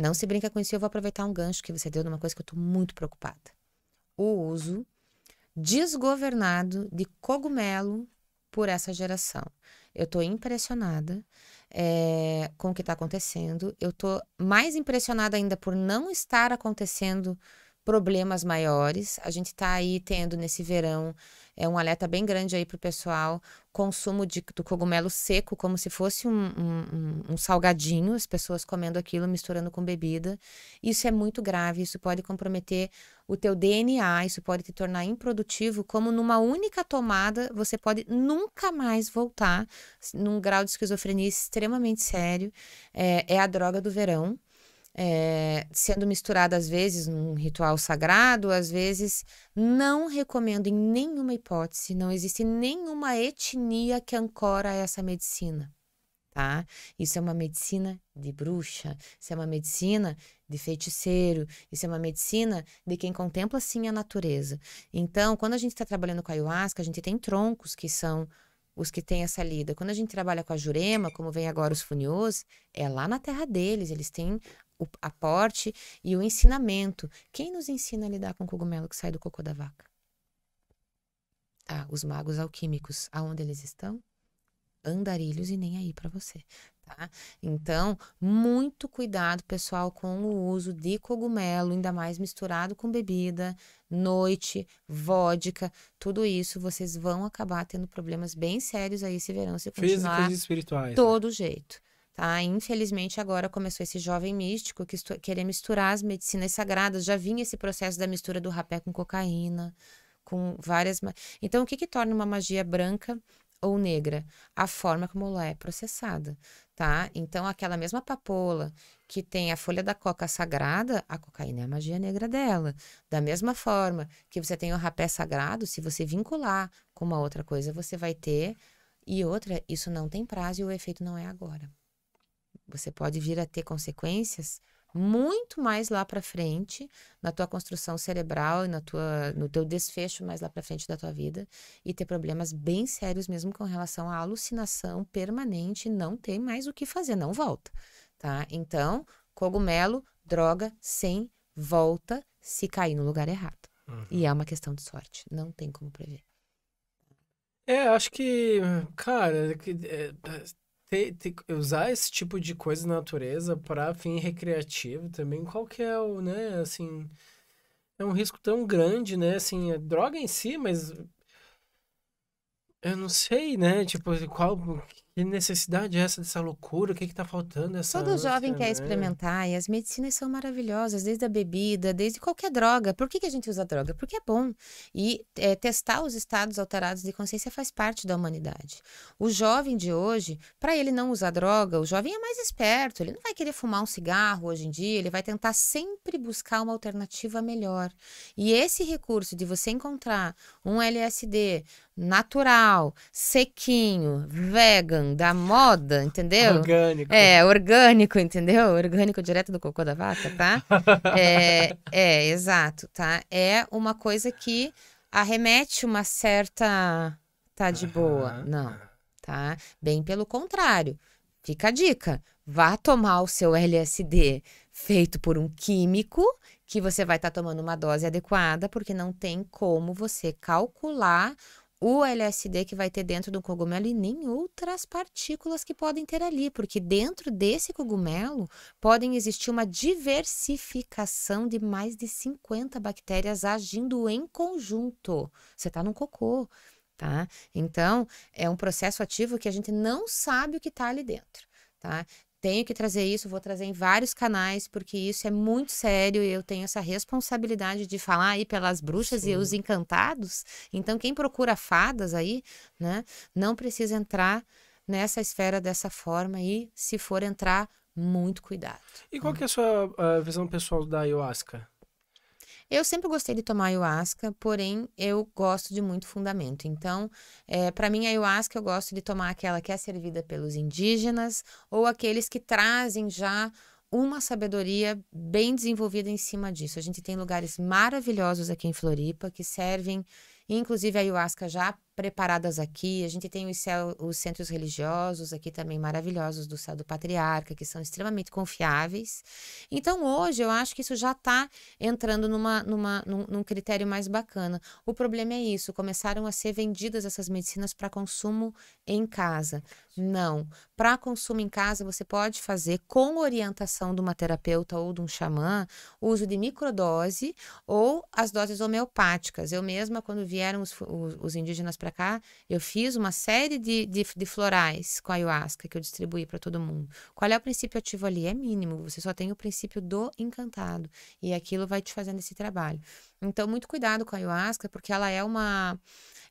Não se brinca com isso, eu vou aproveitar um gancho que você deu numa coisa que eu estou muito preocupada. O uso desgovernado de cogumelo por essa geração. Eu estou impressionada é, com o que está acontecendo. Eu estou mais impressionada ainda por não estar acontecendo problemas maiores. A gente está aí tendo nesse verão é um alerta bem grande aí para o pessoal. Consumo de, do cogumelo seco, como se fosse um, um, um, salgadinho, as pessoas comendo aquilo, misturando com bebida. Isso é muito grave, isso pode comprometer o teu DNA, isso pode te tornar improdutivo, como numa única tomada você pode nunca mais voltar num grau de esquizofrenia extremamente sério. é, é a droga do verão é, sendo misturada às vezes num ritual sagrado, às vezes não recomendo em nenhuma hipótese, não existe nenhuma etnia que ancora essa medicina. Tá? Isso é uma medicina de bruxa, isso é uma medicina de feiticeiro, isso é uma medicina de quem contempla sim a natureza. Então, quando a gente está trabalhando com ayahuasca, a gente tem troncos que são os que têm essa lida. Quando a gente trabalha com a Jurema, como vem agora os funiôs, é lá na terra deles, eles têm o aporte e o ensinamento. Quem nos ensina a lidar com o cogumelo que sai do cocô da vaca? Ah, os magos alquímicos. Aonde eles estão? Andarilhos e nem aí para você tá? Então, muito cuidado, pessoal, com o uso de cogumelo, ainda mais misturado com bebida, noite, vodka, tudo isso, vocês vão acabar tendo problemas bem sérios aí esse verão se continuar. Físicos e espirituais. Né? Todo né? jeito. Tá? Infelizmente, agora começou esse jovem místico que querer misturar as medicinas sagradas. Já vinha esse processo da mistura do rapé com cocaína, com várias. Então, o que, que torna uma magia branca ou negra, a forma como ela é processada, tá? Então, aquela mesma papoula que tem a folha da coca sagrada, a cocaína é a magia negra dela. Da mesma forma que você tem o rapé sagrado, se você vincular com uma outra coisa, você vai ter. E outra, isso não tem prazo e o efeito não é agora. Você pode vir a ter consequências muito mais lá para frente na tua construção cerebral e na tua no teu desfecho mais lá para frente da tua vida e ter problemas bem sérios mesmo com relação à alucinação permanente, não tem mais o que fazer, não volta, tá? Então, cogumelo, droga sem volta se cair no lugar errado. Uhum. E é uma questão de sorte, não tem como prever. É, acho que, cara, é, é ter, ter, usar esse tipo de coisa na natureza para fim recreativo também, qual que é o, né, assim, é um risco tão grande, né, assim, a é droga em si, mas eu não sei, né, tipo, qual que necessidade é essa dessa loucura? O que é está faltando? Essa Todo ânsia, jovem quer né? experimentar e as medicinas são maravilhosas, desde a bebida, desde qualquer droga. Por que, que a gente usa droga? Porque é bom. E é, testar os estados alterados de consciência faz parte da humanidade. O jovem de hoje, para ele não usar droga, o jovem é mais esperto. Ele não vai querer fumar um cigarro hoje em dia, ele vai tentar sempre buscar uma alternativa melhor. E esse recurso de você encontrar um LSD natural, sequinho, vegan, da moda, entendeu? Orgânico. É, orgânico, entendeu? Orgânico direto do cocô da vaca, tá? é, é, exato, tá? É uma coisa que arremete uma certa. tá de boa. Não, tá? Bem pelo contrário. Fica a dica. Vá tomar o seu LSD feito por um químico que você vai estar tá tomando uma dose adequada, porque não tem como você calcular o LSD que vai ter dentro do cogumelo e nem outras partículas que podem ter ali, porque dentro desse cogumelo podem existir uma diversificação de mais de 50 bactérias agindo em conjunto. Você está no cocô, tá? Então, é um processo ativo que a gente não sabe o que está ali dentro. Tá? tenho que trazer isso, vou trazer em vários canais, porque isso é muito sério e eu tenho essa responsabilidade de falar aí pelas bruxas Sim. e os encantados. Então, quem procura fadas aí, né, não precisa entrar nessa esfera dessa forma e, se for entrar, muito cuidado. E tá qual que é a sua ah, visão pessoal da ayahuasca? Eu sempre gostei de tomar ayahuasca, porém eu gosto de muito fundamento. Então, é, eh, para mim, a ayahuasca eu gosto de tomar aquela que é servida pelos indígenas ou aqueles que trazem já uma sabedoria bem desenvolvida em cima disso. A gente tem lugares maravilhosos aqui em Floripa que servem, inclusive a ayahuasca já preparadas aqui. A gente tem os, os centros religiosos aqui também maravilhosos do céu do patriarca, que são extremamente confiáveis. Então, hoje, eu acho que isso já está entrando numa, numa, num, num critério mais bacana. O problema é isso: começaram a ser vendidas essas medicinas para consumo em casa. Não. Para consumo em casa, você pode fazer com orientação de uma terapeuta ou de um xamã, uso de microdose ou as doses homeopáticas. Eu mesma, quando vieram os, os, os indígenas para para cá, eu fiz uma série de, de, de florais com ayahuasca que eu distribuí para todo mundo. Qual é o princípio ativo ali? É mínimo, você só tem o princípio do encantado. E aquilo vai te fazendo esse trabalho. Então, muito cuidado com a ayahuasca, porque ela é uma.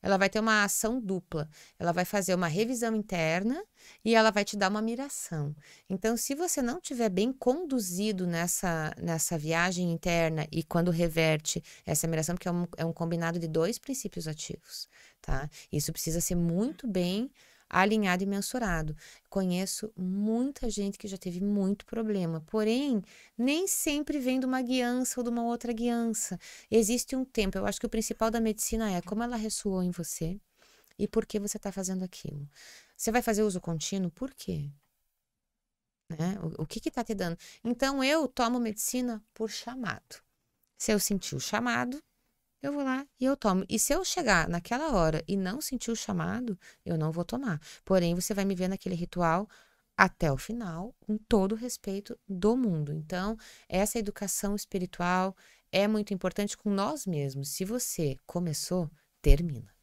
Ela vai ter uma ação dupla. Ela vai fazer uma revisão interna e ela vai te dar uma miração. Então, se você não tiver bem conduzido nessa, nessa viagem interna e quando reverte essa miração, porque é um, é um combinado de dois princípios ativos, tá? Isso precisa ser muito bem alinhado e mensurado. Conheço muita gente que já teve muito problema, porém, nem sempre vem de uma guiança ou de uma outra guiança. Existe um tempo. Eu acho que o principal da medicina é como ela ressoou em você e por que você está fazendo aquilo. Você vai fazer uso contínuo? Por quê? Né? O, o que está te dando? Então, eu tomo medicina por chamado. Se eu sentir o chamado, eu vou lá e eu tomo. E se eu chegar naquela hora e não sentir o chamado, eu não vou tomar. Porém, você vai me ver naquele ritual até o final, com todo o respeito do mundo. Então, essa educação espiritual é muito importante com nós mesmos. Se você começou, termina.